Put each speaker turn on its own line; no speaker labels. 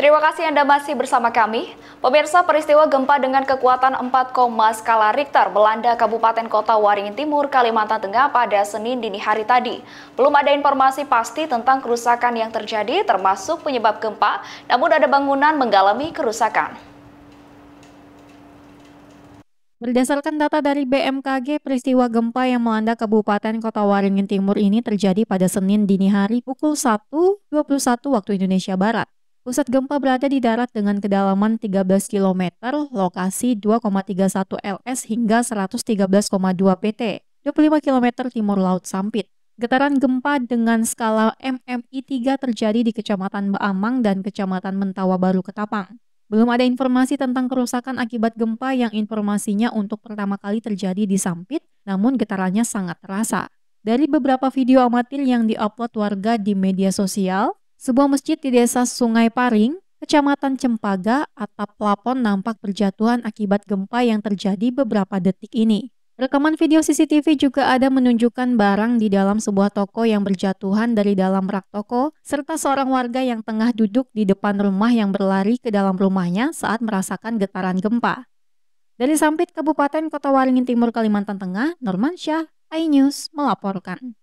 Terima kasih Anda masih bersama kami. Pemirsa peristiwa gempa dengan kekuatan 4, skala Richter melanda Kabupaten Kota Waringin Timur, Kalimantan Tengah pada Senin dini hari tadi. Belum ada informasi pasti tentang kerusakan yang terjadi termasuk penyebab gempa, namun ada bangunan mengalami kerusakan.
Berdasarkan data dari BMKG, peristiwa gempa yang melanda Kabupaten Kota Waringin Timur ini terjadi pada Senin dini hari pukul 1.21 waktu Indonesia Barat. Pusat gempa berada di darat dengan kedalaman 13 km, lokasi 2,31 LS hingga 113,2 PT, 25 km timur Laut Sampit. Getaran gempa dengan skala MMI 3 terjadi di Kecamatan Baamang dan Kecamatan Mentawa Baru Ketapang. Belum ada informasi tentang kerusakan akibat gempa yang informasinya untuk pertama kali terjadi di Sampit, namun getarannya sangat terasa. Dari beberapa video amatir yang diupload warga di media sosial, sebuah masjid di desa Sungai Paring, Kecamatan Cempaga, atap plafon nampak berjatuhan akibat gempa yang terjadi beberapa detik ini. Rekaman video CCTV juga ada menunjukkan barang di dalam sebuah toko yang berjatuhan dari dalam rak toko, serta seorang warga yang tengah duduk di depan rumah yang berlari ke dalam rumahnya saat merasakan getaran gempa. Dari Sampit, Kabupaten Kota Waringin Timur, Kalimantan Tengah, Norman Syah, iNews melaporkan.